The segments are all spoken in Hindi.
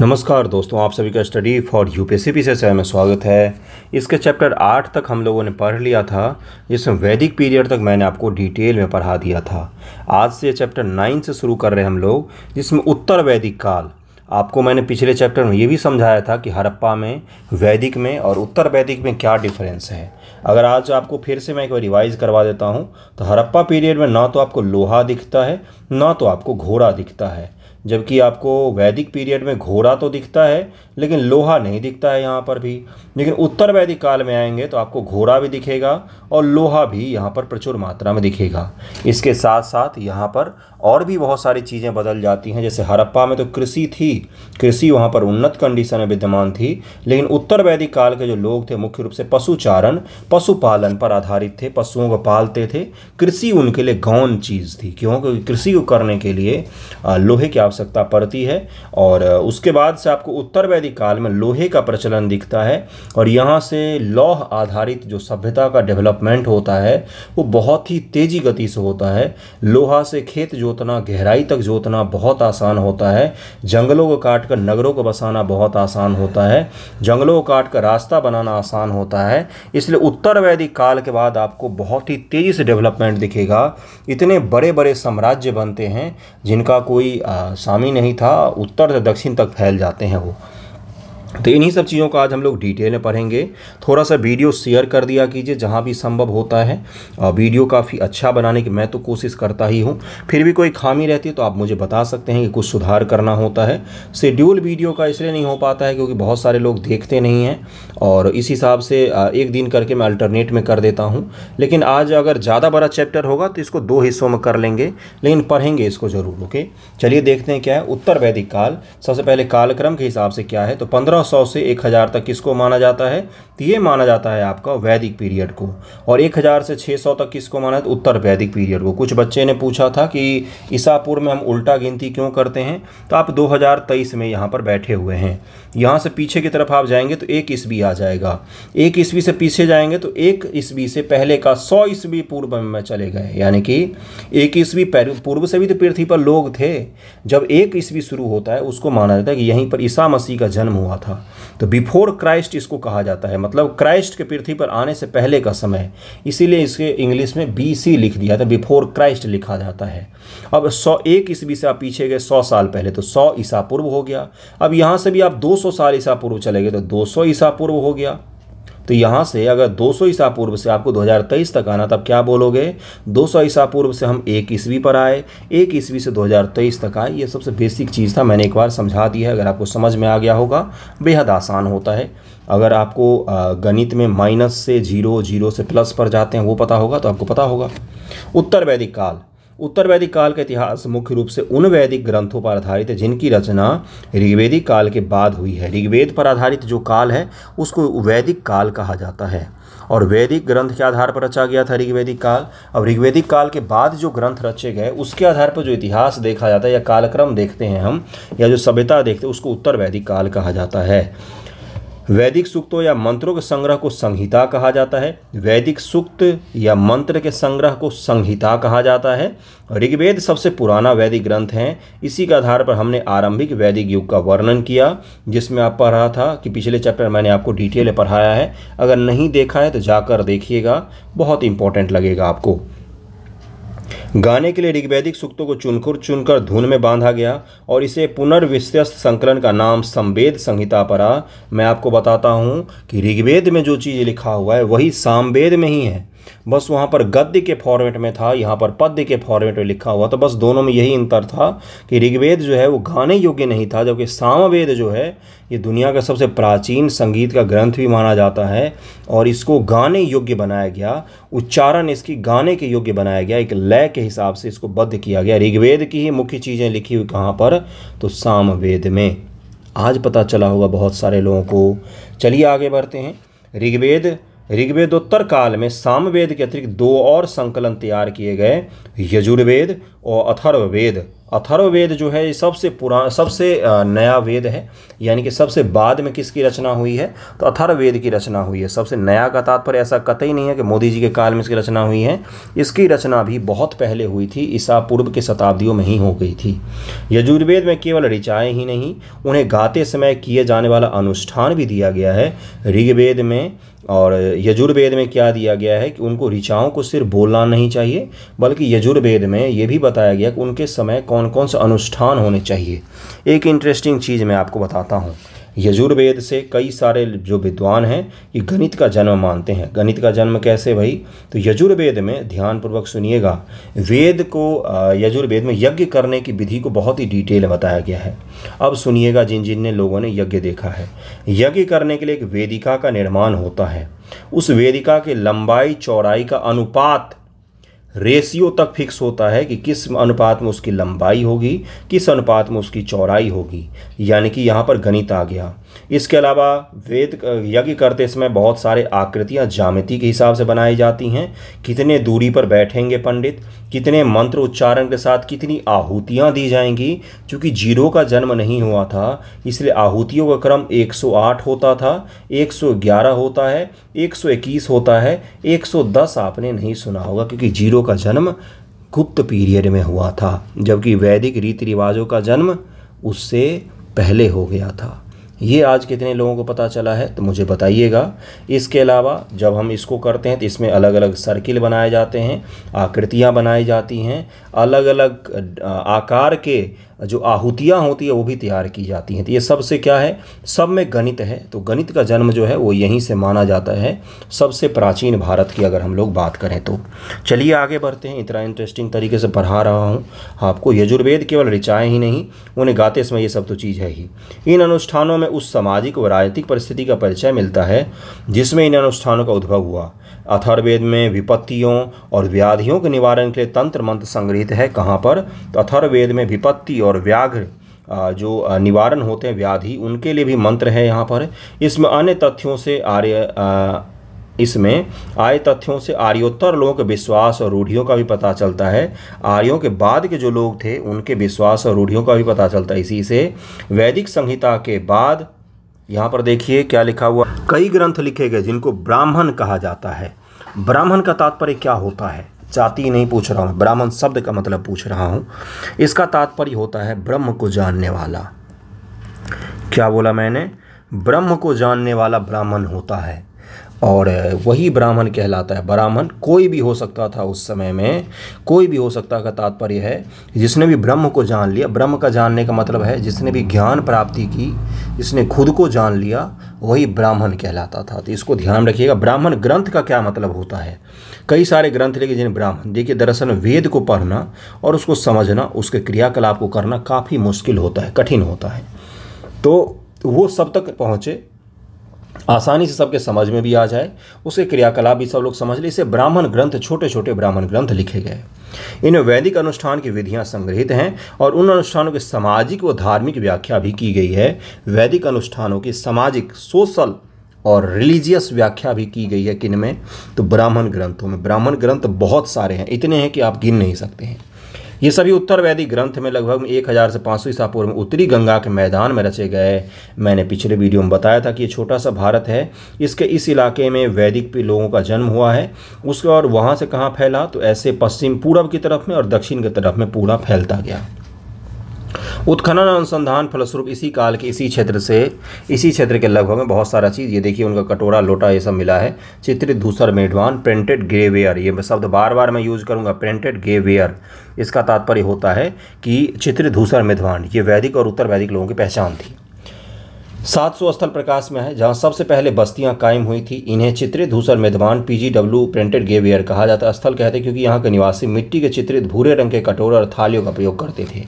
नमस्कार दोस्तों आप सभी का स्टडी फॉर यूपीएससी पीसीएसआई में स्वागत है इसके चैप्टर आठ तक हम लोगों ने पढ़ लिया था जिसमें वैदिक पीरियड तक मैंने आपको डिटेल में पढ़ा दिया था आज से चैप्टर नाइन से शुरू कर रहे हैं हम लोग जिसमें उत्तर वैदिक काल आपको मैंने पिछले चैप्टर में ये भी समझाया था कि हड़प्पा में वैदिक में और उत्तर वैदिक में क्या डिफरेंस है अगर आज आपको फिर से मैं एक बार रिवाइज़ करवा देता हूँ तो हड़प्पा पीरियड में ना तो आपको लोहा दिखता है ना तो आपको घोड़ा दिखता है जबकि आपको वैदिक पीरियड में घोड़ा तो दिखता है लेकिन लोहा नहीं दिखता है यहाँ पर भी लेकिन उत्तर वैदिक काल में आएंगे तो आपको घोड़ा भी दिखेगा और लोहा भी यहाँ पर प्रचुर मात्रा में दिखेगा इसके साथ साथ यहाँ पर और भी बहुत सारी चीज़ें बदल जाती हैं जैसे हड़प्पा में तो कृषि थी कृषि वहाँ पर उन्नत कंडीशन में विद्यमान थी लेकिन उत्तर वैदिक काल के जो लोग थे मुख्य रूप से पशुचारण पशुपालन पर आधारित थे पशुओं को पालते थे कृषि उनके लिए गौन चीज़ थी क्योंकि कृषि को करने के लिए लोहे की आवश्यकता पड़ती है और उसके बाद से आपको उत्तर वैदिक काल में लोहे का प्रचलन दिखता है और यहाँ से लौह आधारित जो सभ्यता का डेवलपमेंट होता है वो बहुत ही तेज़ी गति से होता है लोहा से खेत जोतना गहराई तक जोतना बहुत आसान होता है जंगलों को काट कर नगरों को बसाना बहुत आसान होता है जंगलों को काट कर रास्ता बनाना आसान होता है इसलिए उत्तर वैदिक काल के बाद आपको बहुत ही तेज़ी से डेवलपमेंट दिखेगा इतने बड़े बड़े साम्राज्य बनते हैं जिनका कोई शामिल नहीं था उत्तर से दक्षिण तक फैल जाते हैं वो तो इन्हीं सब चीज़ों को आज हम लोग डिटेल में पढ़ेंगे थोड़ा सा वीडियो शेयर कर दिया कीजिए जहाँ भी संभव होता है वीडियो काफ़ी अच्छा बनाने की मैं तो कोशिश करता ही हूँ फिर भी कोई खामी रहती है तो आप मुझे बता सकते हैं कि कुछ सुधार करना होता है शेड्यूल वीडियो का इसलिए नहीं हो पाता है क्योंकि बहुत सारे लोग देखते नहीं हैं और इस हिसाब से एक दिन करके मैं अल्टरनेट में कर देता हूँ लेकिन आज अगर ज़्यादा बड़ा चैप्टर होगा तो इसको दो हिस्सों में कर लेंगे लेकिन पढ़ेंगे इसको ज़रूर ओके चलिए देखते हैं क्या है उत्तर वैदिक काल सबसे पहले कालक्रम के हिसाब से क्या है तो पंद्रह सौ से एक हज़ार तक किसको माना जाता है तो ये माना जाता है आपका वैदिक पीरियड को और एक हज़ार से छः सौ तक किसको माना जाता है उत्तर वैदिक पीरियड को कुछ बच्चे ने पूछा था कि ईसापुर में हम उल्टा गिनती क्यों करते हैं तो आप दो हज़ार तेईस में यहाँ पर बैठे हुए हैं यहाँ से पीछे की तरफ आप जाएंगे तो एक ईस्वी आ जाएगा एक ईस्वी से पीछे जाएंगे तो एक ईस्वी से पहले का सौ ईस्वी पूर्व में चले गए यानी कि एक ईस्वी पूर्व से भी तो पृथ्वी पर लोग थे जब एक ईस्वी शुरू होता है उसको माना जाता है कि यहीं पर ईसा मसीह का जन्म हुआ था था तो बिफोर क्राइस्ट इसको कहा जाता है मतलब क्राइस्ट के पृथ्वी पर आने से पहले का समय इसीलिए इसके इंग्लिश में बी लिख दिया था बिफोर क्राइस्ट लिखा जाता है अब सौ एक ईस्वी से आप पीछे गए सौ साल पहले तो सौ ईसा पूर्व हो गया अब यहाँ से भी आप दो सौ साल ईसा पूर्व चले गए तो दो सौ ईसा पूर्व हो गया तो यहाँ से अगर 200 ईसा पूर्व से आपको 2023 तक आना तब क्या बोलोगे 200 ईसा पूर्व से हम एक ईस्वी पर आए एक ईस्वी से 2023 तक आए ये सबसे बेसिक चीज़ था मैंने एक बार समझा दिया है अगर आपको समझ में आ गया होगा बेहद आसान होता है अगर आपको गणित में माइनस से जीरो जीरो से प्लस पर जाते हैं वो पता होगा तो आपको पता होगा उत्तर वैदिक काल उत्तर वैदिक काल का इतिहास मुख्य रूप से उन वैदिक ग्रंथों पर आधारित है जिनकी रचना ऋग्वेदिक काल के बाद हुई है ऋग्वेद पर आधारित जो काल है उसको वैदिक काल कहा जाता है और वैदिक ग्रंथ के आधार पर रचा गया था ऋग्वेदिक काल अब ऋग्वेदिक काल के बाद जो ग्रंथ रचे गए उसके आधार पर जो इतिहास देखा जाता है या कालक्रम देखते हैं हम या जो सभ्यता देखते हैं उसको उत्तर वैदिक काल कहा जाता है वैदिक सूक्तों या मंत्रों के संग्रह को संहिता कहा जाता है वैदिक सूक्त या मंत्र के संग्रह को संहिता कहा जाता है ऋग्वेद सबसे पुराना वैदिक ग्रंथ है इसी के आधार पर हमने आरंभिक वैदिक युग का वर्णन किया जिसमें आप पढ़ रहा था कि पिछले चैप्टर मैंने आपको डिटेल पढ़ाया है अगर नहीं देखा है तो जाकर देखिएगा बहुत इंपॉर्टेंट लगेगा आपको गाने के लिए ऋग्वैदिक सूक्तों को चुनकर चुनकर धुन में बांधा गया और इसे पुनर्विश्वस्त संकलन का नाम संवेद संहिता पड़ा मैं आपको बताता हूँ कि ऋग्वेद में जो चीज़ लिखा हुआ है वही सामवेद में ही है बस वहाँ पर गद्य के फॉर्मेट में था यहाँ पर पद्य के फॉर्मेट में लिखा हुआ था तो बस दोनों में यही अंतर था कि ऋग्वेद जो है वो गाने योग्य नहीं था जबकि सामवेद जो है ये दुनिया का सबसे प्राचीन संगीत का ग्रंथ भी माना जाता है और इसको गाने योग्य बनाया गया उच्चारण इसकी गाने के योग्य बनाया गया एक लय के हिसाब से इसको बद्ध किया गया ऋग्वेद की ही मुख्य चीज़ें लिखी हुई कहाँ पर तो सामवेद में आज पता चला होगा बहुत सारे लोगों को चलिए आगे बढ़ते हैं ऋग्वेद ऋग्वेदोत्तर काल में सामवेद के अतिरिक्त दो और संकलन तैयार किए गए यजुर्वेद और अथर्ववेद अथर्ववेद जो है सबसे पुरा सबसे नया वेद है यानी कि सबसे बाद में किसकी रचना हुई है तो अथर्ववेद की रचना हुई है सबसे नया का तात्पर्य ऐसा कतई नहीं है कि मोदी जी के काल में इसकी रचना हुई है इसकी रचना भी बहुत पहले हुई थी ईसा पूर्व के शताब्दियों में ही हो गई थी यजुर्वेद में केवल ऋचाएँ ही नहीं उन्हें गाते समय किए जाने वाला अनुष्ठान भी दिया गया है ऋग्वेद में और यजुर्वेद में क्या दिया गया है कि उनको ऋचाओं को सिर्फ बोलना नहीं चाहिए बल्कि यजुर्वेद में ये भी बताया गया कि उनके समय कौन कौन कौन से अनुष्ठान होने चाहिए एक इंटरेस्टिंग चीज़ मैं आपको बताता हूँ यजुर्वेद से कई सारे जो विद्वान हैं ये गणित का जन्म मानते हैं गणित का जन्म कैसे भाई तो यजुर्वेद में ध्यानपूर्वक सुनिएगा वेद को यजुर्वेद में यज्ञ करने की विधि को बहुत ही डिटेल बताया गया है अब सुनिएगा जिन जिन ने लोगों ने यज्ञ देखा है यज्ञ करने के लिए एक वेदिका का निर्माण होता है उस वेदिका के लंबाई चौड़ाई का अनुपात रेशियो तक फिक्स होता है कि किस अनुपात में उसकी लंबाई होगी किस अनुपात में उसकी चौड़ाई होगी यानी कि यहाँ पर गणित आ गया इसके अलावा वेद यज्ञ करते समय बहुत सारे आकृतियाँ जामिति के हिसाब से बनाई जाती हैं कितने दूरी पर बैठेंगे पंडित कितने मंत्र उच्चारण के साथ कितनी आहूतियाँ दी जाएंगी क्योंकि जीरो का जन्म नहीं हुआ था इसलिए आहूतियों का क्रम 108 होता था 111 होता है 121 होता है 110 आपने नहीं सुना होगा क्योंकि जीरो का जन्म गुप्त पीरियड में हुआ था जबकि वैदिक रीति रिवाजों का जन्म उससे पहले हो गया था ये आज कितने लोगों को पता चला है तो मुझे बताइएगा इसके अलावा जब हम इसको करते हैं तो इसमें अलग अलग सर्किल बनाए जाते हैं आकृतियाँ बनाई जाती हैं अलग अलग आकार के जो आहुतियाँ होती है वो भी तैयार की जाती हैं तो ये सबसे क्या है सब में गणित है तो गणित का जन्म जो है वो यहीं से माना जाता है सबसे प्राचीन भारत की अगर हम लोग बात करें तो चलिए आगे बढ़ते हैं इतना इंटरेस्टिंग तरीके से पढ़ा रहा हूँ आपको यजुर्वेद केवल ऋचाएँ ही नहीं उन्हें गाते समय ये सब तो चीज़ है ही इन अनुष्ठानों में उस सामाजिक व राजनीतिक परिस्थिति का परिचय मिलता है जिसमें इन अनुष्ठानों का उद्भव हुआ अथर्वेद में विपत्तियों और व्याधियों के निवारण के लिए तंत्र मंत्र संग्रहित है कहाँ पर तो अथर्वेद में विपत्ति और व्याघ्र जो निवारण होते हैं व्याधि उनके लिए भी मंत्र है यहाँ पर इसमें अन्य तथ्यों से आर्य इसमें आय तथ्यों से आर्योत्तर लोगों के विश्वास और रूढ़ियों का भी पता चलता है आर्यों के बाद के जो लोग थे उनके विश्वास और रूढ़ियों का भी पता चलता है इसी से वैदिक संहिता के बाद यहाँ पर देखिए क्या लिखा हुआ कई ग्रंथ लिखे गए जिनको ब्राह्मण कहा जाता है ब्राह्मण का तात्पर्य क्या होता है जाति नहीं पूछ रहा हूँ ब्राह्मण शब्द का मतलब पूछ रहा हूँ इसका तात्पर्य होता है ब्रह्म को जानने वाला क्या बोला मैंने ब्रह्म को जानने वाला ब्राह्मण होता है और वही ब्राह्मण कहलाता है ब्राह्मण कोई भी हो सकता था उस समय में कोई भी हो सकता का तात्पर्य है जिसने भी ब्रह्म को जान लिया ब्रह्म का जानने का मतलब है जिसने भी ज्ञान प्राप्ति की जिसने खुद को जान लिया वही ब्राह्मण कहलाता था तो इसको ध्यान रखिएगा ब्राह्मण ग्रंथ का क्या मतलब होता है कई सारे ग्रंथ लेके जिन्हें ब्राह्मण देखिए दरअसल वेद को पढ़ना और उसको समझना उसके क्रियाकलाप को करना काफ़ी मुश्किल होता है कठिन होता है तो वो सब तक पहुँचे आसानी से सबके समझ में भी आ जाए उसके क्रियाकलाप भी सब लोग समझ लें इसे ब्राह्मण ग्रंथ छोटे छोटे ब्राह्मण ग्रंथ लिखे गए इन वैदिक अनुष्ठान की विधियां संग्रहित हैं और उन अनुष्ठानों की सामाजिक व धार्मिक व्याख्या भी की गई है वैदिक अनुष्ठानों की सामाजिक सोशल और रिलीजियस व्याख्या भी की गई है किन में तो ब्राह्मण ग्रंथों में ब्राह्मण ग्रंथ बहुत सारे हैं इतने हैं कि आप गिन नहीं सकते हैं ये सभी उत्तर वैदिक ग्रंथ में लगभग एक हज़ार से पाँच सौ ईसा पूर्व में उत्तरी गंगा के मैदान में रचे गए मैंने पिछले वीडियो में बताया था कि ये छोटा सा भारत है इसके इस इलाके में वैदिक लोगों का जन्म हुआ है उसके और वहाँ से कहाँ फैला तो ऐसे पश्चिम पूर्व की तरफ में और दक्षिण की तरफ में पूरा फैलता गया उत्खनन अनुसंधान फलस्वरूप इसी काल के इसी क्षेत्र से इसी क्षेत्र के लगभग में बहुत सारा चीज़ ये देखिए उनका कटोरा लोटा ये सब मिला है चित्रित धूसर मेढवान प्रिंटेड ग्रेवेयर ये शब्द बार बार मैं यूज़ करूँगा प्रिंटेड ग्रेवेयर इसका तात्पर्य होता है कि चित्रित धूसर मेधवान ये वैदिक और उत्तर वैदिक लोगों की पहचान थी सात सौ स्थल प्रकाश में है जहां सबसे पहले बस्तियां कायम हुई थी इन्हें चित्रित धूसर मेदवान पीजीडब्ल्यू प्रिंटेड गेवियर कहा जाता है स्थल कहते क्योंकि यहाँ के निवासी मिट्टी के चित्रित भूरे रंग के कटोरे और थालियों का प्रयोग करते थे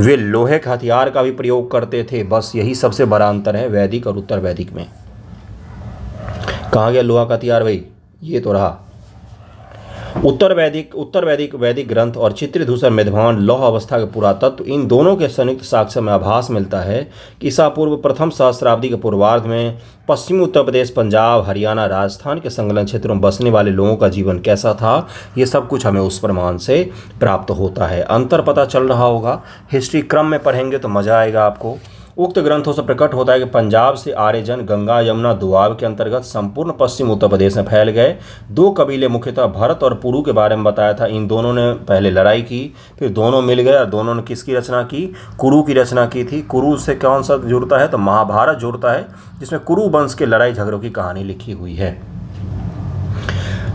वे लोहे के हथियार का भी प्रयोग करते थे बस यही सबसे बड़ा अंतर है वैदिक और उत्तर वैदिक में कहा गया लोहा का हथियार भाई ये तो रहा उत्तर वैदिक उत्तर वैदिक वैदिक ग्रंथ और चित्रधूषण मेधवान लौह अवस्था के पुरातत्व इन दोनों के संयुक्त साक्ष्य में आभास मिलता है कि ईसा पूर्व प्रथम सहस्राब्दी के पूर्वार्ध में पश्चिमी उत्तर प्रदेश पंजाब हरियाणा राजस्थान के संगलन क्षेत्रों में बसने वाले लोगों का जीवन कैसा था ये सब कुछ हमें उस प्रमाण से प्राप्त होता है अंतर पता चल रहा होगा हिस्ट्री क्रम में पढ़ेंगे तो मज़ा आएगा आपको उक्त ग्रंथों से प्रकट होता है कि पंजाब से आर्यजन गंगा यमुना दुआब के अंतर्गत संपूर्ण पश्चिम उत्तर प्रदेश में फैल गए दो कबीले मुख्यतः भरत और पुरु के बारे में बताया था इन दोनों ने पहले लड़ाई की फिर दोनों मिल गए और दोनों ने किसकी रचना की कुरु की रचना की थी कुरु से कौन सा जुड़ता है तो महाभारत जुड़ता है जिसमें कुरु वंश के लड़ाई झगड़ों की कहानी लिखी हुई है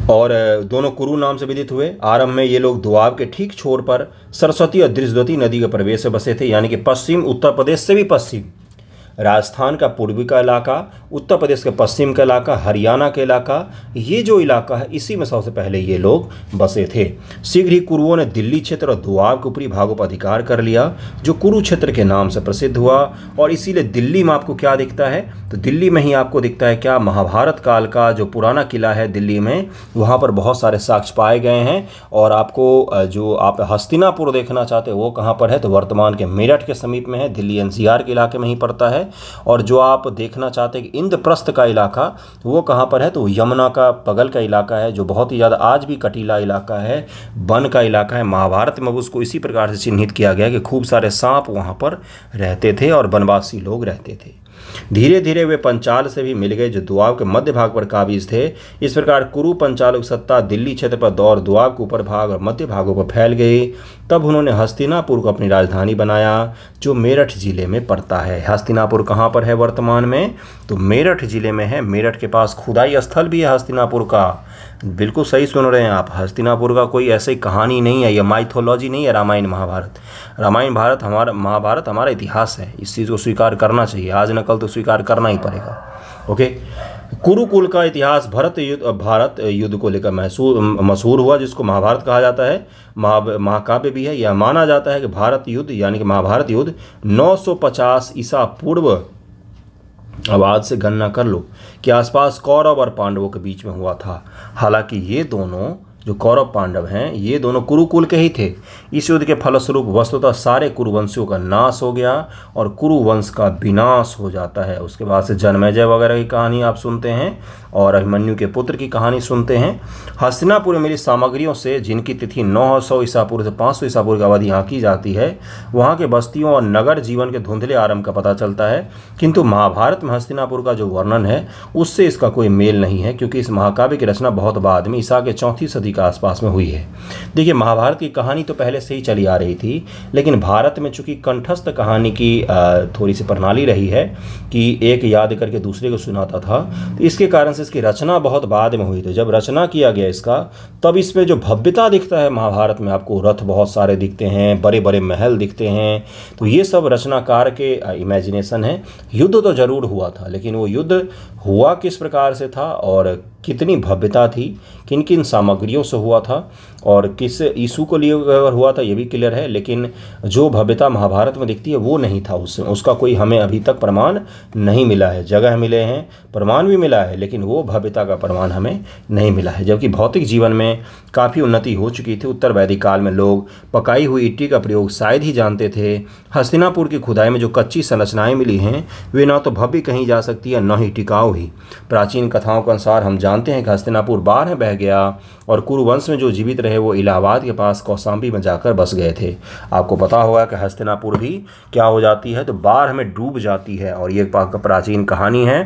और दोनों कुरु नाम से विदित हुए आरंभ में ये लोग दुआब के ठीक छोर पर सरस्वती और दृशद्वती नदी के प्रवेश से बसे थे यानी कि पश्चिम उत्तर प्रदेश से भी पश्चिम राजस्थान का पूर्वी का इलाका उत्तर प्रदेश के पश्चिम का इलाका हरियाणा का इलाका ये जो इलाका है इसी में सबसे पहले ये लोग बसे थे शीघ्र ही कुरुओं ने दिल्ली क्षेत्र और दुआब के ऊपरी भागों पर अधिकार कर लिया जो कुरुक्षेत्र के नाम से प्रसिद्ध हुआ और इसीलिए दिल्ली में आपको क्या दिखता है तो दिल्ली में ही आपको दिखता है क्या महाभारत काल का जो पुराना किला है दिल्ली में वहाँ पर बहुत सारे साक्ष्य पाए गए हैं और आपको जो आप हस्तिनापुर देखना चाहते हो वो कहाँ पर है तो वर्तमान के मेरठ के समीप में है दिल्ली एनसीआर के इलाके में ही पड़ता है और जो आप देखना चाहते हैं कि इंद्रप्रस्थ का इलाका वो कहाँ पर है तो यमुना का पगल का इलाका है जो बहुत ही ज़्यादा आज भी कटीला इलाका है वन का इलाका है महाभारत में उसको इसी प्रकार से चिन्हित किया गया कि खूब सारे सांप वहाँ पर रहते थे और वनवासी लोग रहते थे धीरे धीरे वे पंचाल से भी मिल गए जो दुआब के मध्य भाग पर काबिज थे इस प्रकार कुरु पंचालों की सत्ता दिल्ली क्षेत्र पर दौर दुआब के ऊपर भाग और मध्य भागों पर फैल गई तब उन्होंने हस्तिनापुर को अपनी राजधानी बनाया जो मेरठ ज़िले में पड़ता है हस्तिनापुर कहाँ पर है वर्तमान में तो मेरठ ज़िले में है मेरठ के पास खुदाई स्थल भी है हस्तिनापुर का बिल्कुल सही सुन रहे हैं आप हस्तिनापुर का कोई ऐसी कहानी नहीं है या माइथोलॉजी नहीं है रामायण महाभारत रामायण भारत हमारा महाभारत हमारा इतिहास है इस चीज़ को स्वीकार करना चाहिए आज न कल तो स्वीकार करना ही पड़ेगा ओके कुरुकुल का इतिहास भरत युद्ध भारत युद्ध को लेकर मशहूर हुआ जिसको महाभारत कहा जाता है महा महाकाव्य भी है यह माना जाता है कि भारत युद्ध यानी कि महाभारत युद्ध 950 ईसा पूर्व अब आज से गणना कर लो कि आसपास कौरव और पांडवों के बीच में हुआ था हालांकि ये दोनों जो कौरव पांडव हैं ये दोनों कुरुकुल के ही थे इस युद्ध के फलस्वरूप वस्तुतः सारे कुरुवंशियों का नाश हो गया और कुरुवंश का विनाश हो जाता है उसके बाद से जन्मेजय वगैरह की कहानी आप सुनते हैं और अभिमन्यु के पुत्र की कहानी सुनते हैं हस्तिनापुर में मिली सामग्रियों से जिनकी तिथि नौ सौ ईसापुर से पाँच सौ ईसापुर की अवधि यहाँ की जाती है वहाँ के बस्तियों और नगर जीवन के धुंधले आरंभ का पता चलता है किंतु महाभारत में हस्तिनापुर का जो वर्णन है उससे इसका कोई मेल नहीं है क्योंकि इस महाकाव्य की रचना बहुत बाद में ईसा के चौथी सदी के आसपास में हुई है देखिए महाभारत की कहानी तो पहले से ही चली आ रही थी लेकिन भारत में चूंकि कंठस्थ कहानी की थोड़ी सी प्रणाली रही है कि एक याद करके दूसरे को सुनाता था तो इसके कारण से इसकी रचना बहुत बाद में हुई थी जब रचना किया गया इसका तब इसमें जो भव्यता दिखता है महाभारत में आपको रथ बहुत सारे दिखते हैं बड़े बड़े महल दिखते हैं तो ये सब रचनाकार के इमेजिनेशन है युद्ध तो ज़रूर हुआ था लेकिन वो युद्ध हुआ किस प्रकार से था और कितनी भव्यता थी किन किन सामग्रियों से हुआ था और किस ईशु को लिए हुआ था ये भी क्लियर है लेकिन जो भव्यता महाभारत में दिखती है वो नहीं था उसमें उसका कोई हमें अभी तक प्रमाण नहीं मिला है जगह मिले हैं प्रमाण भी मिला है लेकिन वो भव्यता का प्रमाण हमें नहीं मिला है जबकि भौतिक जीवन में काफ़ी उन्नति हो चुकी थी उत्तर वैदिक काल में लोग पकाई हुई इट्टी का प्रयोग शायद ही जानते थे हस्तिनापुर की खुदाई में जो कच्ची संरचनाएं मिली हैं वे ना तो भव्य कहीं जा सकती है न ही टिकाऊ ही प्राचीन कथाओं के अनुसार हम जानते हैं कि हस्तिनापुर बाहर बह गया और कुरुवंश में जो जीवित रहे हैं वो इलाहाबाद के पास कौसाम्बी में जाकर बस गए थे आपको पता होगा कि हस्तिनापुर भी क्या हो जाती है तो बाढ़ हमें डूब जाती है और ये प्राचीन कहानी है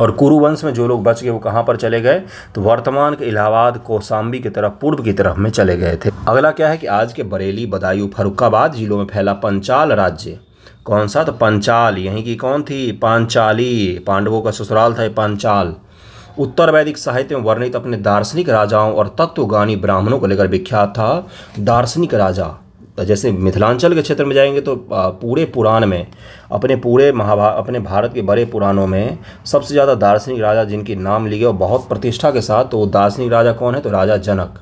और कुरुवंश में जो लोग बच गए वो कहाँ पर चले गए तो वर्तमान के इलाहाबाद कोसाम्बी की तरफ पूर्व की तरफ में चले गए थे अगला क्या है कि आज के बरेली बदायूं फरुखाबाद जिलों में फैला पंचाल राज्य कौन सा तो पंचाल यहीं की कौन थी पांचाली पांडवों का ससुराल था ये पंचाल उत्तर वैदिक साहित्य में वर्णित अपने दार्शनिक राजाओं और तत्वगानी ब्राह्मणों को लेकर विख्यात था दार्शनिक राजा तो जैसे मिथिलांचल के क्षेत्र में जाएंगे तो पूरे पुराण में अपने पूरे महाभा अपने भारत के बड़े पुराणों में सबसे ज़्यादा दार्शनिक राजा जिनके नाम लिए और बहुत प्रतिष्ठा के साथ तो दार्शनिक राजा कौन है तो राजा जनक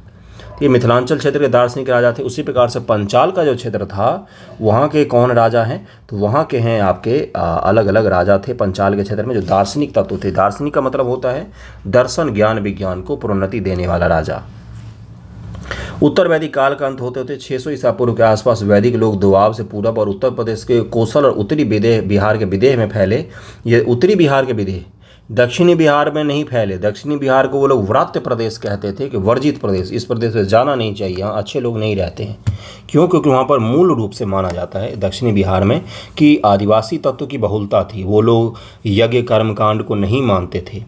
तो ये मिथिलांचल क्षेत्र के दार्शनिक राजा थे उसी प्रकार से पंचाल का जो क्षेत्र था वहाँ के कौन राजा हैं तो वहाँ के हैं आपके अलग अलग राजा थे पंचाल के क्षेत्र में जो दार्शनिक तत्व थे दार्शनिक का मतलब होता है दर्शन ज्ञान विज्ञान को प्रोन्नति देने वाला राजा उत्तर वैदिक काल का अंत होते होते 600 ईसा पूर्व के आसपास वैदिक लोग दुआब से पूरब और उत्तर प्रदेश के कोसल और उत्तरी विदेह बिहार के विदेह में फैले ये उत्तरी बिहार के विदेह दक्षिणी बिहार में नहीं फैले दक्षिणी बिहार को वो लोग व्रात्य प्रदेश कहते थे कि वर्जित प्रदेश इस प्रदेश में जाना नहीं चाहिए यहाँ अच्छे लोग नहीं रहते हैं क्यों क्योंकि वहाँ पर मूल रूप से माना जाता है दक्षिणी बिहार में कि आदिवासी तत्व की बहुलता थी वो लोग यज्ञ कर्मकांड को नहीं मानते थे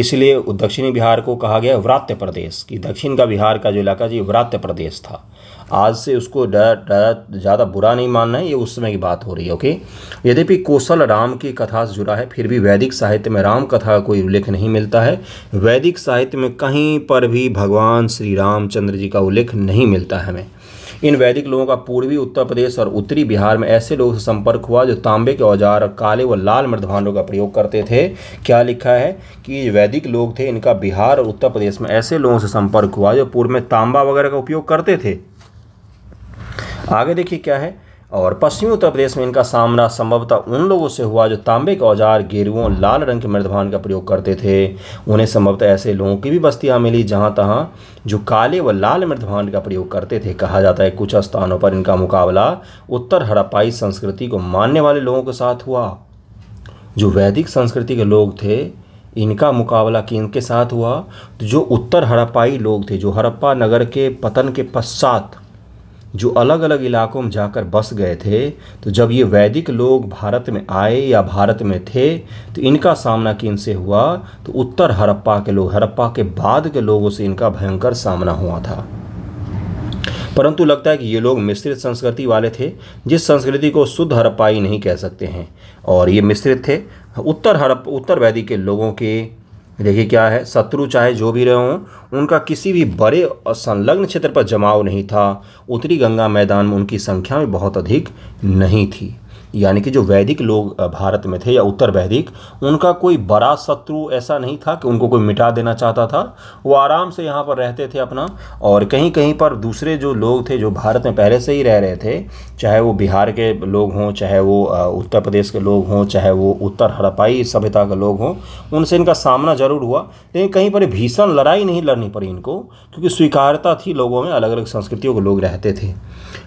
इसलिए दक्षिणी बिहार को कहा गया व्रात्य प्रदेश कि दक्षिण का बिहार का जो इलाका जी व्रात्य प्रदेश था आज से उसको ज़्यादा बुरा नहीं मानना है ये उस समय की बात हो रही है ओके यद्यपि कौशल राम की कथा से जुड़ा है फिर भी वैदिक साहित्य में राम कथा का कोई उल्लेख नहीं मिलता है वैदिक साहित्य में कहीं पर भी भगवान श्री रामचंद्र जी का उल्लेख नहीं मिलता है हमें इन वैदिक लोगों का पूर्वी उत्तर प्रदेश और उत्तरी बिहार में ऐसे लोगों से संपर्क हुआ जो तांबे के औजार और काले व लाल मृदभांडों का प्रयोग करते थे क्या लिखा है कि वैदिक लोग थे इनका बिहार और उत्तर प्रदेश में ऐसे लोगों से संपर्क हुआ जो पूर्व में तांबा वगैरह का उपयोग करते थे आगे देखिए क्या है और पश्चिमी उत्तर प्रदेश में इनका सामना संभवतः उन लोगों से हुआ जो तांबे के औजार गेरुओं लाल रंग के मृदभान का प्रयोग करते थे उन्हें संभवतः ऐसे लोगों की भी बस्तियाँ मिली जहाँ तहाँ जो काले व लाल मृदभान का प्रयोग करते थे कहा जाता है कुछ स्थानों पर इनका मुकाबला उत्तर हड़प्पाई संस्कृति को मानने वाले लोगों के साथ हुआ जो वैदिक संस्कृति के लोग थे इनका मुकाबला किन के साथ हुआ तो जो उत्तर हड़प्पाई लोग थे जो हड़प्पा नगर के पतन के पश्चात जो अलग अलग इलाकों में जाकर बस गए थे तो जब ये वैदिक लोग भारत में आए या भारत में थे तो इनका सामना किन से हुआ तो उत्तर हड़प्पा के लोग हड़प्पा के बाद के लोगों से इनका भयंकर सामना हुआ था परंतु लगता है कि ये लोग मिश्रित संस्कृति वाले थे जिस संस्कृति को शुद्ध हड़प्पाई नहीं कह सकते हैं और ये मिश्रित थे उत्तर हड़प उत्तर वैदिक के लोगों के देखिए क्या है शत्रु चाहे जो भी रहे हों उनका किसी भी बड़े और संलग्न क्षेत्र पर जमाव नहीं था उत्तरी गंगा मैदान में उनकी संख्या भी बहुत अधिक नहीं थी यानी कि जो वैदिक लोग भारत में थे या उत्तर वैदिक उनका कोई बड़ा शत्रु ऐसा नहीं था कि उनको कोई मिटा देना चाहता था वो आराम से यहाँ पर रहते थे अपना और कहीं कहीं पर दूसरे जो लोग थे जो भारत में पहले से ही रह रहे थे चाहे वो बिहार के लोग हों चाहे वो उत्तर प्रदेश के लोग हों चाहे वो उत्तर हड़पाई सभ्यता के लोग हों उनसे इनका सामना ज़रूर हुआ लेकिन कहीं पर भीषण लड़ाई नहीं लड़नी पड़ी इनको क्योंकि स्वीकारता थी लोगों में अलग अलग संस्कृतियों के लोग रहते थे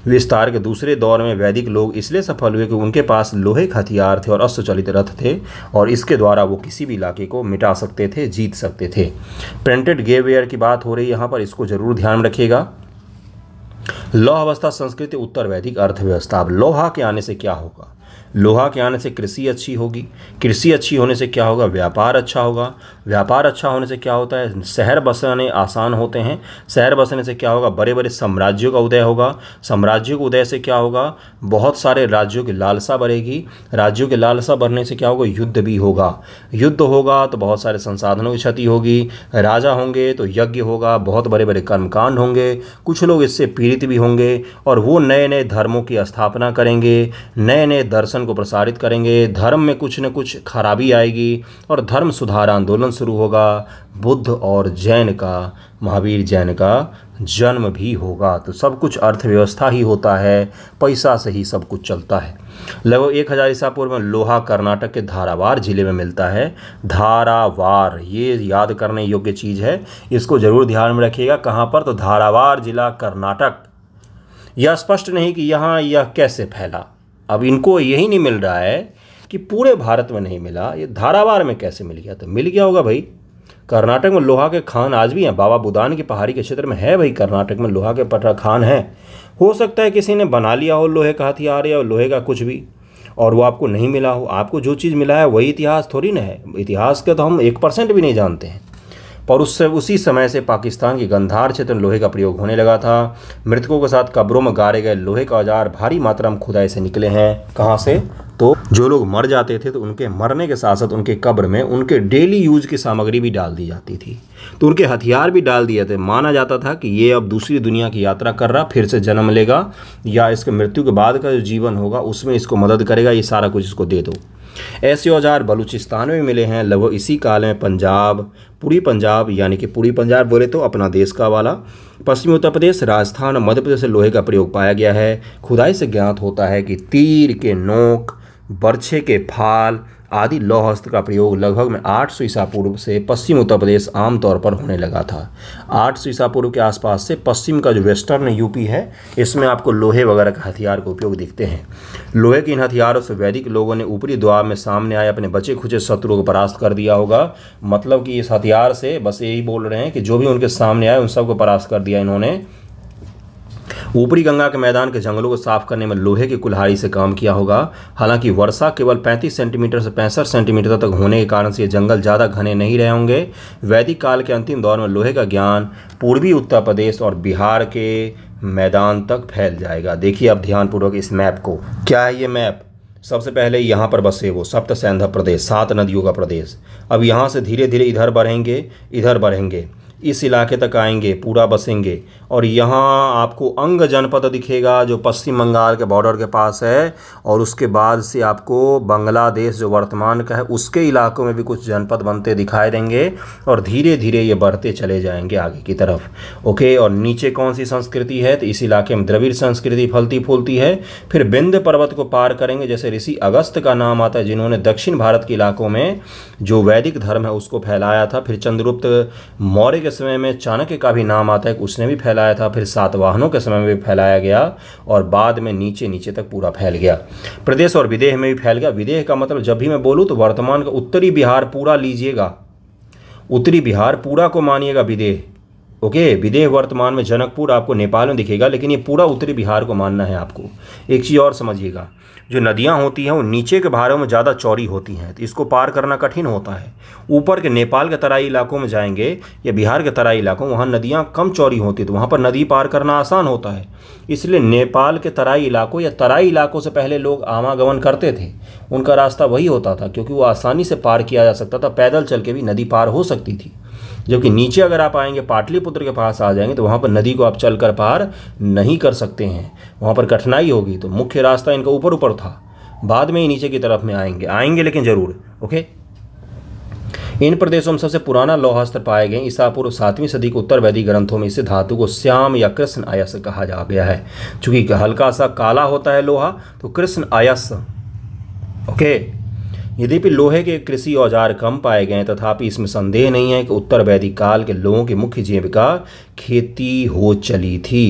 विस्तार के दूसरे दौर में वैदिक लोग इसलिए सफल हुए कि उन उनके पास लोहे हथियार थे और अस्त्रचलित रथ थे और इसके द्वारा वो किसी भी इलाके को मिटा सकते थे जीत सकते थे प्रिंटेड गेवेयर की बात हो रही है यहाँ पर इसको जरूर ध्यान रखिएगा लौह अवस्था संस्कृति उत्तर वैदिक अर्थव्यवस्था अब लोहा के आने से क्या होगा लोहा के आने से कृषि अच्छी होगी कृषि अच्छी होने से क्या होगा व्यापार अच्छा होगा व्यापार अच्छा होने से क्या होता है शहर बसने आसान होते हैं शहर बसने से क्या होगा बड़े बड़े साम्राज्यों का उदय होगा साम्राज्यों के उदय से क्या होगा बहुत सारे राज्यों की लालसा बढ़ेगी राज्यों की लालसा बढ़ने से क्या होगा युद्ध भी होगा युद्ध होगा तो बहुत सारे संसाधनों की क्षति होगी राजा होंगे तो यज्ञ होगा बहुत बड़े बड़े कर्मकांड होंगे कुछ लोग इससे पीड़ित भी होंगे और वो नए नए धर्मों की स्थापना करेंगे नए नए दर्शन दर्शन को प्रसारित करेंगे धर्म में कुछ न कुछ खराबी आएगी और धर्म सुधार आंदोलन शुरू होगा बुद्ध और जैन का महावीर जैन का जन्म भी होगा तो सब कुछ अर्थव्यवस्था ही होता है पैसा से ही सब कुछ चलता है लगभग एक हज़ार ईसा पूर्व में लोहा कर्नाटक के धारावार ज़िले में मिलता है धारावार ये याद करने योग्य चीज़ है इसको ज़रूर ध्यान में रखिएगा कहाँ पर तो धारावार जिला कर्नाटक यह स्पष्ट नहीं कि यहाँ यह कैसे फैला अब इनको यही नहीं मिल रहा है कि पूरे भारत में नहीं मिला ये धारावार में कैसे मिल गया तो मिल गया होगा भाई कर्नाटक में लोहा के खान आज भी हैं बाबा बुदान की पहाड़ी के क्षेत्र में है भाई कर्नाटक में लोहा के पटरा खान हैं हो सकता है किसी ने बना लिया हो लोहे का हथियार या लोहे का कुछ भी और वो आपको नहीं मिला हो आपको जो चीज़ मिला है वही इतिहास थोड़ी ना है इतिहास का तो हम एक परसेंट भी नहीं जानते हैं पर उससे उसी समय से पाकिस्तान के गंधार क्षेत्र में लोहे का प्रयोग होने लगा था मृतकों के साथ कब्रों में गारे गए लोहे का औजार भारी मात्रा में खुदाई से निकले हैं कहाँ से तो जो लोग मर जाते थे तो उनके मरने के साथ साथ उनके कब्र में उनके डेली यूज की सामग्री भी डाल दी जाती थी तो उनके हथियार भी डाल दिए थे माना जाता था कि ये अब दूसरी दुनिया की यात्रा कर रहा फिर से जन्म लेगा या इसके मृत्यु के बाद का जो जीवन होगा उसमें इसको मदद करेगा ये सारा कुछ इसको दे दो ऐसे औजार बलूचिस्तान में मिले हैं लगभग इसी काल में पंजाब पूरी पंजाब यानी कि पूरी पंजाब बोले तो अपना देश का वाला पश्चिमी उत्तर प्रदेश राजस्थान और मध्य प्रदेश से लोहे का प्रयोग पाया गया है खुदाई से ज्ञात होता है कि तीर के नोक बर्छे के फाल आदि लौह हस्त का प्रयोग लगभग में 800 ईसा पूर्व से पश्चिम उत्तर प्रदेश आमतौर पर होने लगा था 800 ईसा पूर्व के आसपास से पश्चिम का जो वेस्टर्न यूपी है इसमें आपको लोहे वगैरह के हथियार का उपयोग दिखते हैं लोहे के इन हथियारों से वैदिक लोगों ने ऊपरी द्वार में सामने आए अपने बचे खुचे शत्रुओं को परास्त कर दिया होगा मतलब कि इस हथियार से बस यही बोल रहे हैं कि जो भी उनके सामने आए उन सबको परास्त कर दिया इन्होंने ऊपरी गंगा के मैदान के जंगलों को साफ करने में लोहे की कुल्हाड़ी से काम किया होगा हालांकि वर्षा केवल 35 सेंटीमीटर से पैंसठ सेंटीमीटर तक होने के कारण से ये जंगल ज़्यादा घने नहीं रहे होंगे वैदिक काल के अंतिम दौर में लोहे का ज्ञान पूर्वी उत्तर प्रदेश और बिहार के मैदान तक फैल जाएगा देखिए अब ध्यानपूर्वक इस मैप को क्या है ये मैप सबसे पहले यहाँ पर बसे वो सप्त प्रदेश सात नदियों का प्रदेश अब यहाँ से धीरे धीरे इधर बढ़ेंगे इधर बढ़ेंगे इस इलाके तक आएंगे पूरा बसेंगे और यहाँ आपको अंग जनपद दिखेगा जो पश्चिम बंगाल के बॉर्डर के पास है और उसके बाद से आपको बांग्लादेश जो वर्तमान का है उसके इलाकों में भी कुछ जनपद बनते दिखाई देंगे और धीरे धीरे ये बढ़ते चले जाएंगे आगे की तरफ ओके और नीचे कौन सी संस्कृति है तो इस इलाके में द्रविड़ संस्कृति फलती फूलती है फिर बिंद पर्वत को पार करेंगे जैसे ऋषि अगस्त का नाम आता है जिन्होंने दक्षिण भारत के इलाकों में जो वैदिक धर्म है उसको फैलाया था फिर चंद्रगुप्त मौर्य के समय में चाणक्य का भी नाम आता है उसने भी फैलाया था फिर सातवाहनों के समय में भी फैलाया गया और बाद में नीचे नीचे तक पूरा फैल गया प्रदेश और विदेह में भी फैल गया विदेह का मतलब जब भी मैं बोलूँ तो वर्तमान का उत्तरी बिहार पूरा लीजिएगा उत्तरी बिहार पूरा को मानिएगा विदेह ओके विदेह वर्तमान में जनकपुर आपको नेपाल में दिखेगा लेकिन ये पूरा उत्तरी बिहार को मानना है आपको एक चीज़ और समझिएगा जो नदियाँ होती हैं वो नीचे के भारों में ज़्यादा चौड़ी होती हैं तो इसको पार करना कठिन होता है ऊपर के नेपाल के तराई इलाकों में जाएंगे या बिहार के तराई इलाकों वहाँ नदियाँ कम चौड़ी होती तो वहाँ पर नदी पार करना आसान होता है इसलिए नेपाल के तराई इलाकों या तराई इलाकों से पहले लोग आवागमन करते थे उनका रास्ता वही होता था क्योंकि वो आसानी से पार किया जा सकता था पैदल चल के भी नदी पार हो सकती थी जबकि नीचे अगर आप आएंगे पाटलिपुत्र के पास आ जाएंगे तो वहाँ पर नदी को आप चल कर पार नहीं कर सकते हैं वहाँ पर कठिनाई होगी तो मुख्य रास्ता इनका ऊपर ऊपर था बाद में ही नीचे की तरफ में आएंगे आएंगे लेकिन ज़रूर ओके इन प्रदेशों में सबसे पुराना लोहा स्तर पाए गए ईसा पूर्व सातवीं सदी के उत्तर वैदिक ग्रंथों में इसे धातु को श्याम या कृष्ण आयस कहा जा गया है चूंकि हल्का सा काला होता है लोहा तो कृष्ण आयस ओके यद्यपि लोहे के कृषि औजार कम पाए गए तथापि इसमें संदेह नहीं है कि उत्तर वैदिक काल के लोगों की मुख्य जीविका खेती हो चली थी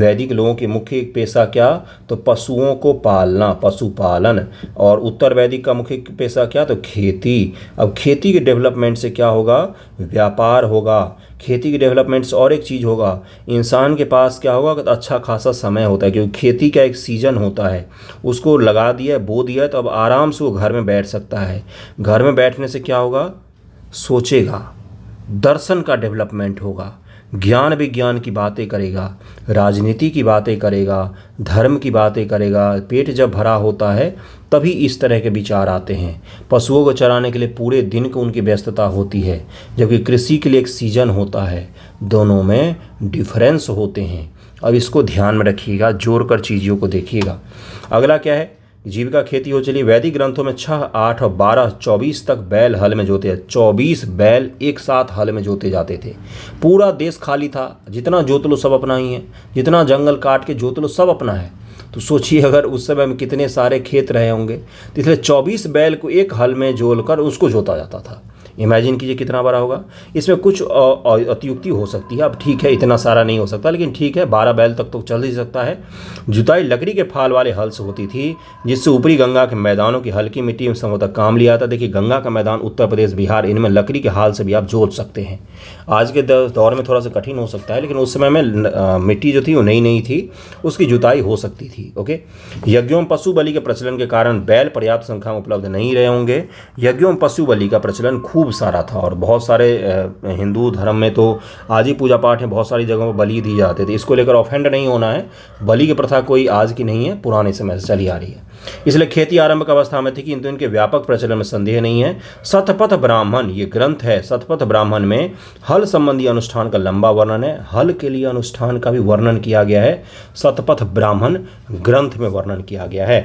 वैदिक लोगों के मुख्य पेशा क्या तो पशुओं को पालना पशुपालन और उत्तर वैदिक का मुख्य पेशा क्या तो खेती अब खेती के डेवलपमेंट से क्या होगा व्यापार होगा खेती की डेवलपमेंट्स और एक चीज़ होगा इंसान के पास क्या होगा तो अच्छा खासा समय होता है क्योंकि खेती का एक सीज़न होता है उसको लगा दिया बो दिया तो अब आराम से वो घर में बैठ सकता है घर में बैठने से क्या होगा सोचेगा दर्शन का डेवलपमेंट होगा ज्ञान विज्ञान की बातें करेगा राजनीति की बातें करेगा धर्म की बातें करेगा पेट जब भरा होता है तभी इस तरह के विचार आते हैं पशुओं को चराने के लिए पूरे दिन को उनकी व्यस्तता होती है जबकि कृषि के लिए एक सीजन होता है दोनों में डिफरेंस होते हैं अब इसको ध्यान में रखिएगा जोड़ कर चीज़ों को देखिएगा अगला क्या है जीविका खेती हो चली वैदिक ग्रंथों में छह आठ और बारह चौबीस तक बैल हल में जोते चौबीस बैल एक साथ हल में जोते जाते थे पूरा देश खाली था जितना जोत लो सब अपना ही है जितना जंगल काट के जोत लो सब अपना है तो सोचिए अगर उस समय में कितने सारे खेत रहे होंगे तो इसलिए चौबीस बैल को एक हल में जोल उसको जोता जाता था इमेजिन कीजिए कितना बड़ा होगा इसमें कुछ अतियुक्ति हो सकती है अब ठीक है इतना सारा नहीं हो सकता लेकिन ठीक है बारह बैल तक तो चल ही सकता है जुताई लकड़ी के फाल वाले हल से होती थी जिससे ऊपरी गंगा के मैदानों की हल्की मिट्टी में संभवतः काम लिया था देखिए गंगा का मैदान उत्तर प्रदेश बिहार इनमें लकड़ी के हाल से भी आप जोड़ सकते हैं आज के दौर में थोड़ा सा कठिन हो सकता है लेकिन उस समय में मिट्टी जो थी वो नई नई थी उसकी जुताई हो सकती थी ओके यज्ञों पशु बलि के प्रचलन के कारण बैल पर्याप्त संख्या में उपलब्ध नहीं रहे होंगे यज्ञों पशु बलि का प्रचलन खूब खूब सारा था और बहुत सारे हिंदू धर्म में तो आज ही पूजा पाठ में बहुत सारी जगहों पर बलि दी जाते थे इसको लेकर ऑफेंड नहीं होना है बलि की प्रथा कोई आज की नहीं है पुराने समय से चली आ रही है इसलिए खेती आरंभ की अवस्था में थी कि किंतु इनके व्यापक प्रचलन में संदेह नहीं है सतपथ ब्राह्मण ये ग्रंथ है सतपथ ब्राह्मण में हल संबंधी अनुष्ठान का लंबा वर्णन है हल के लिए अनुष्ठान का भी वर्णन किया गया है सतपथ ब्राह्मण ग्रंथ में वर्णन किया गया है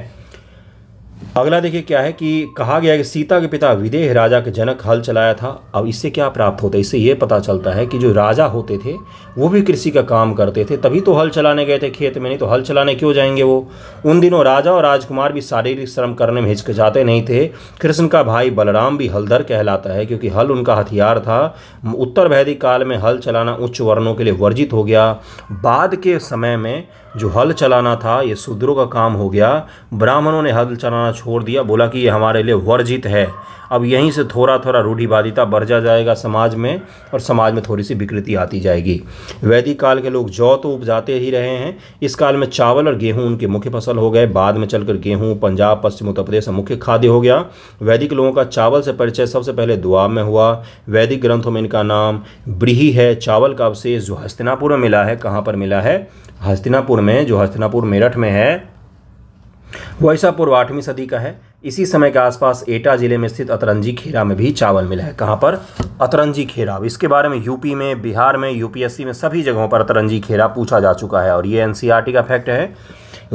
अगला देखिए क्या है कि कहा गया है कि सीता के पिता विदेह राजा के जनक हल चलाया था अब इससे क्या प्राप्त होता है इससे ये पता चलता है कि जो राजा होते थे वो भी कृषि का काम करते थे तभी तो हल चलाने गए थे खेत में नहीं तो हल चलाने क्यों जाएंगे वो उन दिनों राजा और राजकुमार भी शारीरिक श्रम करने में हिचकिचाते नहीं थे कृष्ण का भाई बलराम भी हलधर कहलाता है क्योंकि हल उनका हथियार था उत्तर वैदिक काल में हल चलाना उच्च वर्णों के लिए वर्जित हो गया बाद के समय में जो हल चलाना था ये शूद्रों का काम हो गया ब्राह्मणों ने हल चलाना छोड़ दिया बोला कि ये हमारे लिए वर्जित है अब यहीं से थोड़ा थोड़ा रूढ़िवादिता बढ़ जाएगा समाज में और समाज में थोड़ी सी विकृति आती जाएगी वैदिक काल के लोग जौ तो उपजाते ही रहे हैं इस काल में चावल और गेहूँ उनके मुख्य फसल हो गए बाद में चलकर गेहूँ पंजाब पश्चिम उत्तर प्रदेश मुख्य खाद्य हो गया वैदिक लोगों का चावल से परिचय सबसे पहले दुआ में हुआ वैदिक ग्रंथों में इनका नाम ब्रीही है चावल का अवशेष जो हस्तिनापुर में मिला है कहाँ पर मिला है हस्तिनापुर में जो हस्तिनापुर मेरठ में है वैसापुर आठवीं सदी का है इसी समय के आसपास एटा जिले में स्थित अतरंजी खेरा में भी चावल मिला है कहाँ पर अतरंजी खेरा इसके बारे में यूपी में बिहार में यूपीएससी में सभी जगहों पर अतरंजी खेरा पूछा जा चुका है और ये एनसीईआरटी का फैक्ट है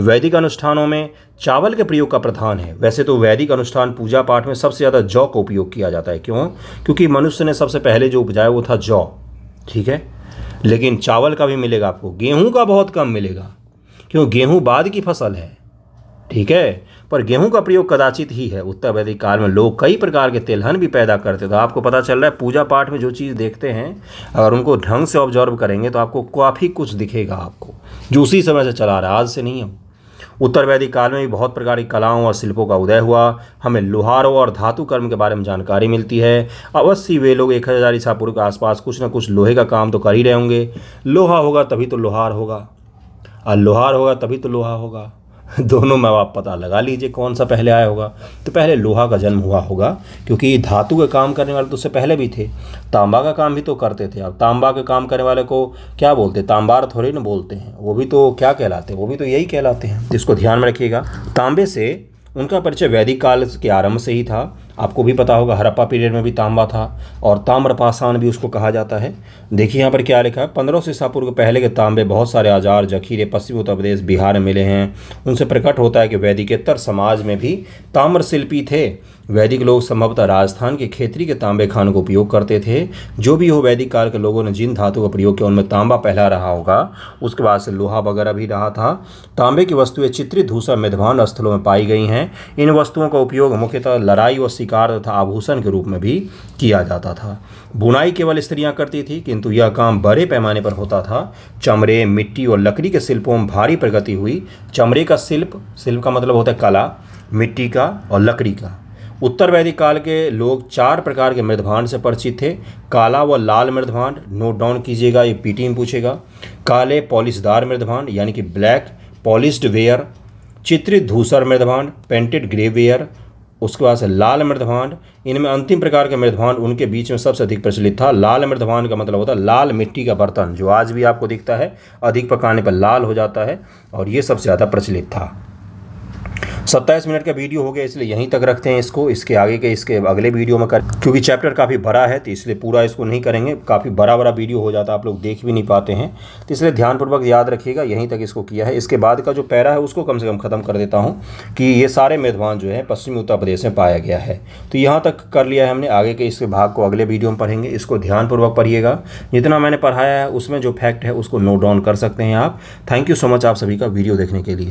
वैदिक अनुष्ठानों में चावल के प्रयोग का प्रधान है वैसे तो वैदिक अनुष्ठान पूजा पाठ में सबसे ज़्यादा जौ का उपयोग किया जाता है क्यों क्योंकि मनुष्य ने सबसे पहले जो उपजाया वो था जौ ठीक है लेकिन चावल का भी मिलेगा आपको गेहूं का बहुत कम मिलेगा क्यों गेहूं बाद की फसल है ठीक है पर गेहूं का प्रयोग कदाचित ही है उत्तर वैदिक काल में लोग कई प्रकार के तेलहन भी पैदा करते थे आपको पता चल रहा है पूजा पाठ में जो चीज़ देखते हैं अगर उनको ढंग से ऑब्जर्व करेंगे तो आपको काफ़ी कुछ दिखेगा आपको जो उसी समय से चला रहा है आज से नहीं है उत्तर वैदिक काल में भी बहुत प्रकार की कलाओं और शिल्पों का उदय हुआ हमें लोहारों और धातु कर्म के बारे में जानकारी मिलती है अवश्य वे लोग एक हज़ार ईसा पूर्व के आसपास कुछ ना कुछ लोहे का काम तो कर ही रहे होंगे लोहा होगा तभी तो लोहार होगा और लोहार होगा तभी तो लोहा होगा दोनों में आप पता लगा लीजिए कौन सा पहले आया होगा तो पहले लोहा का जन्म हुआ होगा क्योंकि धातु का काम करने वाले तो उससे पहले भी थे तांबा का काम भी तो करते थे अब तांबा के काम करने वाले को क्या बोलते तांबार थोड़े ना बोलते हैं वो भी तो क्या कहलाते हैं वो भी तो यही कहलाते हैं इसको ध्यान में रखिएगा तांबे से उनका परिचय वैदिक काल के आरंभ से ही था आपको भी पता होगा हरप्पा पीरियड में भी तांबा था और ताम्रपाषाण भी उसको कहा जाता है देखिए यहाँ पर क्या लिखा है पंद्रह सौ ईसा पूर्व पहले के तांबे बहुत सारे आजार जखीरे पश्चिमी उत्तर प्रदेश बिहार में मिले हैं उनसे प्रकट होता है कि वैदिकेतर समाज में भी ताम्रशिल्पी थे वैदिक लोग संभवतः राजस्थान के खेतरी के तांबे खान का उपयोग करते थे जो भी हो वैदिक काल के लोगों ने जिन धातु का प्रयोग किया उनमें तांबा पहला रहा होगा उसके बाद से लोहा वगैरह भी रहा था तांबे की वस्तुएं चित्रित धूसा मेधवान स्थलों में पाई गई हैं इन वस्तुओं का उपयोग मुख्यतः लड़ाई व शिकार तथा आभूषण के रूप में भी किया जाता था बुनाई केवल स्त्रियाँ करती थी किंतु यह काम बड़े पैमाने पर होता था चमड़े मिट्टी और लकड़ी के शिल्पों में भारी प्रगति हुई चमड़े का शिल्प शिल्प का मतलब होता है कला मिट्टी का और लकड़ी का उत्तर वैदिक काल के लोग चार प्रकार के मृदभांड से परिचित थे काला व लाल मृदभांड नोट डाउन कीजिएगा ये पीटीएम में पूछेगा काले पॉलिशदार मृदभांड यानी कि ब्लैक पॉलिश्ड वेयर चित्रित धूसर मृदभांड पेंटेड ग्रे वेयर उसके बाद से लाल मृदभांड इनमें अंतिम प्रकार के मृदभांड उनके बीच में सबसे अधिक प्रचलित था लाल मृदभांड का मतलब होता है लाल मिट्टी का बर्तन जो आज भी आपको दिखता है अधिक पकाने पर लाल हो जाता है और ये सबसे ज़्यादा प्रचलित था सत्ताईस मिनट का वीडियो हो गया इसलिए यहीं तक रखते हैं इसको इसके आगे के इसके अगले वीडियो में कर क्योंकि चैप्टर काफ़ी बड़ा है तो इसलिए पूरा इसको नहीं करेंगे काफ़ी बड़ा बड़ा वीडियो हो जाता है आप लोग देख भी नहीं पाते हैं तो इसलिए ध्यानपूर्वक याद रखिएगा यहीं तक इसको किया है इसके बाद का जो पैरा है उसको कम से कम ख़त्म कर देता हूँ कि ये सारे मेदवान जो है पश्चिमी उत्तर प्रदेश में पाया गया है तो यहाँ तक कर लिया है हमने आगे के इसके भाग को अगले वीडियो में पढ़ेंगे इसको ध्यानपूर्वक पढ़िएगा जितना मैंने पढ़ाया है उसमें जो फैक्ट है उसको नोट डाउन कर सकते हैं आप थैंक यू सो मच आप सभी का वीडियो देखने के लिए